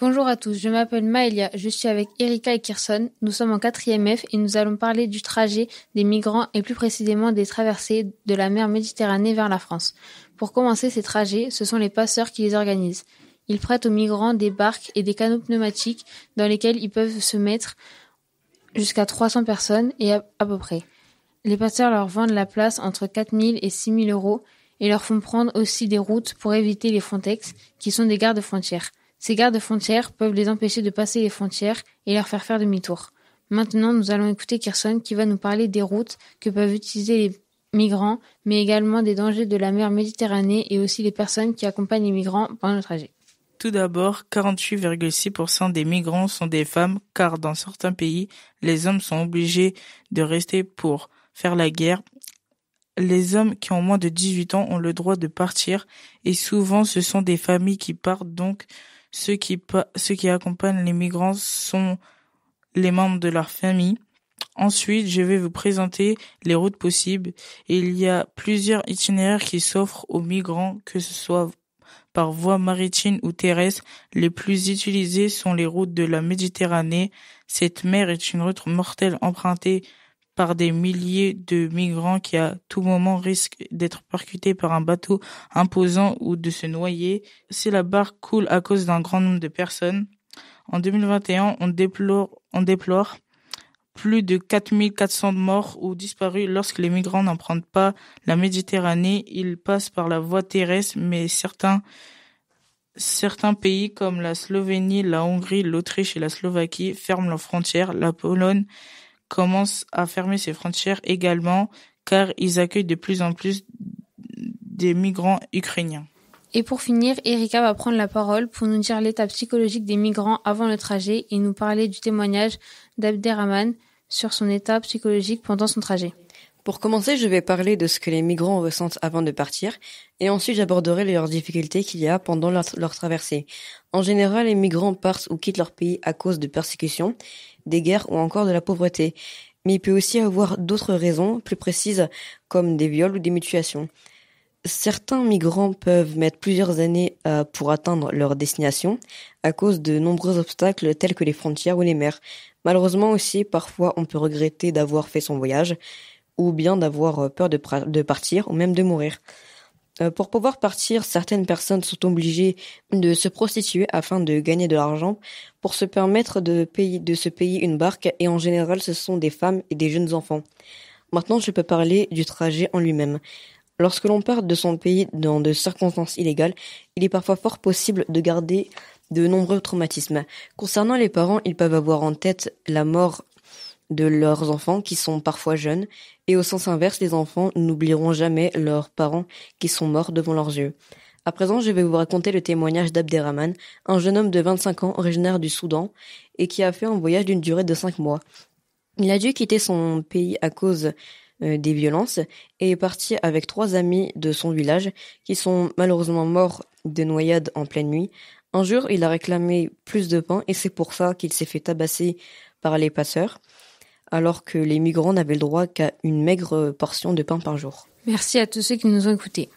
Bonjour à tous, je m'appelle Maëlia, je suis avec Erika et Kirson. Nous sommes en 4 F et nous allons parler du trajet des migrants et plus précisément des traversées de la mer Méditerranée vers la France. Pour commencer ces trajets, ce sont les passeurs qui les organisent. Ils prêtent aux migrants des barques et des canaux pneumatiques dans lesquels ils peuvent se mettre jusqu'à 300 personnes et à, à, peu près. Les passeurs leur vendent la place entre 4000 et 6000 euros et leur font prendre aussi des routes pour éviter les Frontex qui sont des gardes frontières. Ces gardes-frontières peuvent les empêcher de passer les frontières et leur faire faire demi-tour. Maintenant, nous allons écouter Kirson qui va nous parler des routes que peuvent utiliser les migrants, mais également des dangers de la mer Méditerranée et aussi les personnes qui accompagnent les migrants pendant le trajet. Tout d'abord, 48,6% des migrants sont des femmes, car dans certains pays, les hommes sont obligés de rester pour faire la guerre. Les hommes qui ont moins de 18 ans ont le droit de partir, et souvent ce sont des familles qui partent donc ceux qui, accompagnent les migrants sont les membres de leur famille. Ensuite, je vais vous présenter les routes possibles. Il y a plusieurs itinéraires qui s'offrent aux migrants, que ce soit par voie maritime ou terrestre. Les plus utilisées sont les routes de la Méditerranée. Cette mer est une route mortelle empruntée par des milliers de migrants qui à tout moment risquent d'être percutés par un bateau imposant ou de se noyer si la barque coule à cause d'un grand nombre de personnes. En 2021, on déplore, on déplore plus de 4400 morts ou disparus lorsque les migrants n'empruntent pas la Méditerranée. Ils passent par la voie terrestre, mais certains, certains pays comme la Slovénie, la Hongrie, l'Autriche et la Slovaquie ferment leurs frontières. La Pologne commencent à fermer ses frontières également, car ils accueillent de plus en plus des migrants ukrainiens. Et pour finir, Erika va prendre la parole pour nous dire l'état psychologique des migrants avant le trajet et nous parler du témoignage d'Abderrahman sur son état psychologique pendant son trajet. Pour commencer, je vais parler de ce que les migrants ressentent avant de partir, et ensuite j'aborderai leurs difficultés qu'il y a pendant leur, traversée. En général, les migrants partent ou quittent leur pays à cause de persécutions, des guerres ou encore de la pauvreté, mais il peut aussi y avoir d'autres raisons plus précises, comme des viols ou des mutilations. Certains migrants peuvent mettre plusieurs années euh, pour atteindre leur destination à cause de nombreux obstacles tels que les frontières ou les mers. Malheureusement aussi, parfois on peut regretter d'avoir fait son voyage, ou bien d'avoir euh, peur de, partir ou même de mourir. Euh, pour pouvoir partir, certaines personnes sont obligées de se prostituer afin de gagner de l'argent pour se permettre de, de se payer une barque et en général ce sont des femmes et des jeunes enfants. Maintenant je peux parler du trajet en lui-même. Lorsque l'on part de son pays dans de circonstances illégales, il est parfois fort possible de garder de nombreux traumatismes. Concernant les parents, ils peuvent avoir en tête la mort de leurs enfants qui sont parfois jeunes, et au sens inverse, les enfants n'oublieront jamais leurs parents qui sont morts devant leurs yeux. À présent, je vais vous raconter le témoignage d'Abderrahman, un jeune homme de 25 ans originaire du Soudan et qui a fait un voyage d'une durée de 5 mois. Il a dû quitter son pays à cause euh, des violences et est parti avec trois amis de son village qui sont malheureusement morts de noyades en pleine nuit. Un jour, il a réclamé plus de pain et c'est pour ça qu'il s'est fait tabasser par les passeurs alors que les migrants n'avaient le droit qu'à une maigre portion de pain par jour. Merci à tous ceux qui nous ont écoutés.